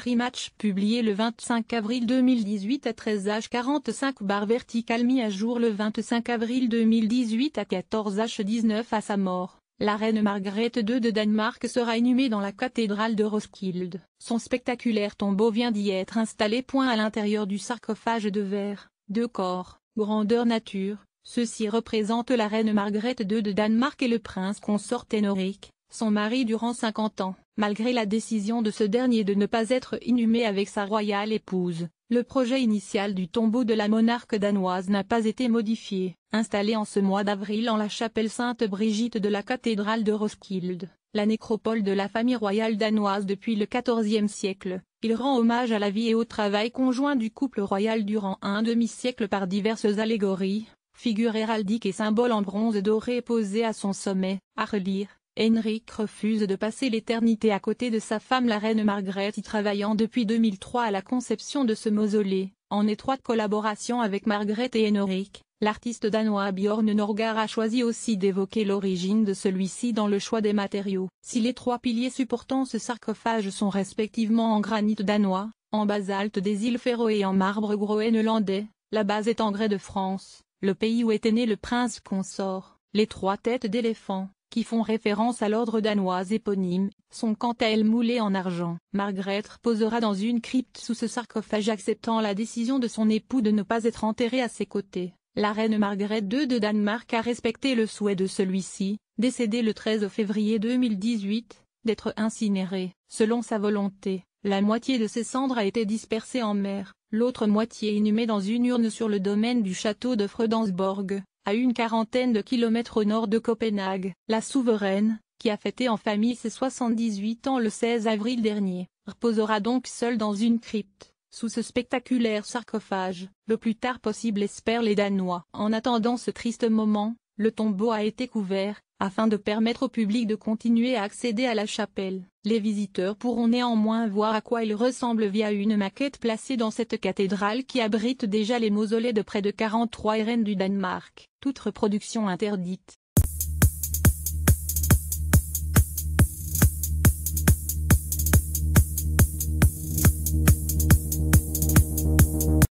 Rematch Match publié le 25 avril 2018 à 13h45 barre verticale mis à jour le 25 avril 2018 à 14h19 à sa mort. La reine Margrethe II de Danemark sera inhumée dans la cathédrale de Roskilde. Son spectaculaire tombeau vient d'y être installé. Point à l'intérieur du sarcophage de verre, deux corps, grandeur nature, ceci représente la reine Margrethe II de Danemark et le prince consort henrik son mari durant 50 ans. Malgré la décision de ce dernier de ne pas être inhumé avec sa royale épouse, le projet initial du tombeau de la monarque danoise n'a pas été modifié. Installé en ce mois d'avril en la chapelle Sainte-Brigitte de la cathédrale de Roskilde, la nécropole de la famille royale danoise depuis le XIVe siècle, il rend hommage à la vie et au travail conjoint du couple royal durant un demi-siècle par diverses allégories, figures héraldiques et symboles en bronze doré posés à son sommet, à relire. Henrik refuse de passer l'éternité à côté de sa femme la reine Margrethe y travaillant depuis 2003 à la conception de ce mausolée, en étroite collaboration avec Margrethe et Henrik. L'artiste danois Bjorn Norgar a choisi aussi d'évoquer l'origine de celui-ci dans le choix des matériaux. Si les trois piliers supportant ce sarcophage sont respectivement en granit danois, en basalte des îles Féroé et en marbre groenlandais, la base est en grès de France, le pays où était né le prince consort. Les trois têtes d'éléphant, qui font référence à l'ordre danois éponyme, sont quant à elles moulées en argent. Margrethe posera dans une crypte sous ce sarcophage acceptant la décision de son époux de ne pas être enterré à ses côtés. La reine Margrethe II de Danemark a respecté le souhait de celui-ci, décédé le 13 février 2018, d'être incinéré. Selon sa volonté, la moitié de ses cendres a été dispersée en mer, l'autre moitié inhumée dans une urne sur le domaine du château de Fredensborg à une quarantaine de kilomètres au nord de Copenhague. La souveraine, qui a fêté en famille ses 78 ans le 16 avril dernier, reposera donc seule dans une crypte, sous ce spectaculaire sarcophage, le plus tard possible espèrent les Danois. En attendant ce triste moment, le tombeau a été couvert, afin de permettre au public de continuer à accéder à la chapelle. Les visiteurs pourront néanmoins voir à quoi il ressemble via une maquette placée dans cette cathédrale qui abrite déjà les mausolées de près de 43 reines du Danemark. Toute reproduction interdite.